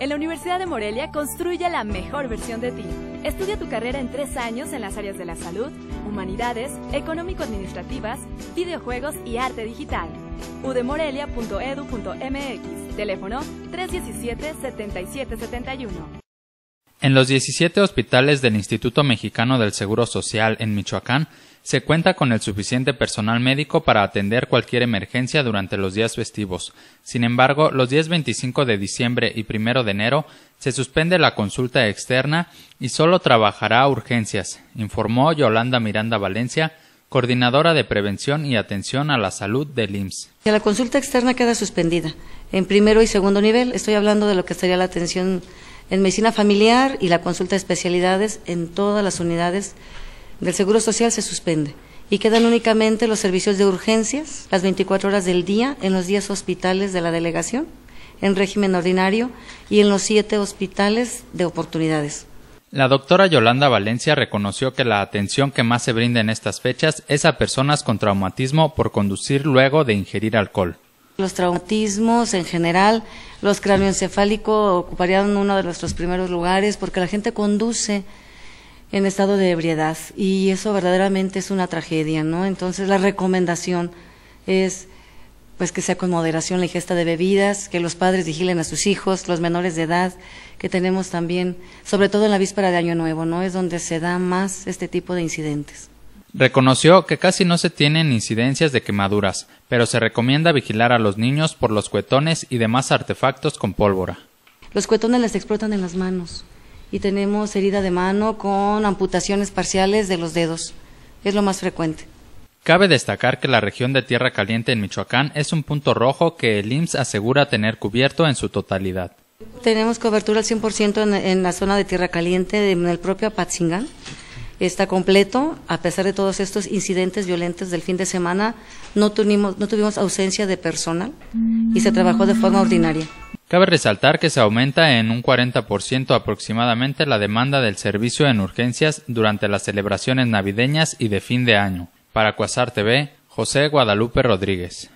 En la Universidad de Morelia construye la mejor versión de ti. Estudia tu carrera en tres años en las áreas de la salud, humanidades, económico-administrativas, videojuegos y arte digital. udemorelia.edu.mx Teléfono 317-7771. En los 17 hospitales del Instituto Mexicano del Seguro Social en Michoacán se cuenta con el suficiente personal médico para atender cualquier emergencia durante los días festivos. Sin embargo, los días 25 de diciembre y 1 de enero se suspende la consulta externa y solo trabajará urgencias, informó Yolanda Miranda Valencia, coordinadora de prevención y atención a la salud del IMSS. La consulta externa queda suspendida en primero y segundo nivel. Estoy hablando de lo que sería la atención en medicina familiar y la consulta de especialidades en todas las unidades del Seguro Social se suspende y quedan únicamente los servicios de urgencias las 24 horas del día en los 10 hospitales de la delegación, en régimen ordinario y en los 7 hospitales de oportunidades. La doctora Yolanda Valencia reconoció que la atención que más se brinda en estas fechas es a personas con traumatismo por conducir luego de ingerir alcohol. Los traumatismos en general, los cráneoencefálicos ocuparían uno de nuestros primeros lugares porque la gente conduce en estado de ebriedad y eso verdaderamente es una tragedia, ¿no? Entonces la recomendación es pues que sea con moderación la ingesta de bebidas, que los padres vigilen a sus hijos, los menores de edad, que tenemos también, sobre todo en la víspera de Año Nuevo, ¿no? Es donde se da más este tipo de incidentes. Reconoció que casi no se tienen incidencias de quemaduras, pero se recomienda vigilar a los niños por los cuetones y demás artefactos con pólvora. Los cuetones les explotan en las manos y tenemos herida de mano con amputaciones parciales de los dedos. Es lo más frecuente. Cabe destacar que la región de Tierra Caliente en Michoacán es un punto rojo que el IMSS asegura tener cubierto en su totalidad. Tenemos cobertura al 100% en, la zona de Tierra Caliente, en el propio Apatzingán. Está completo, a pesar de todos estos incidentes violentos del fin de semana, no tuvimos ausencia de personal y se trabajó de forma ordinaria. Cabe resaltar que se aumenta en un 40% aproximadamente la demanda del servicio en urgencias durante las celebraciones navideñas y de fin de año. Para Cuasar TV, José Guadalupe Rodríguez.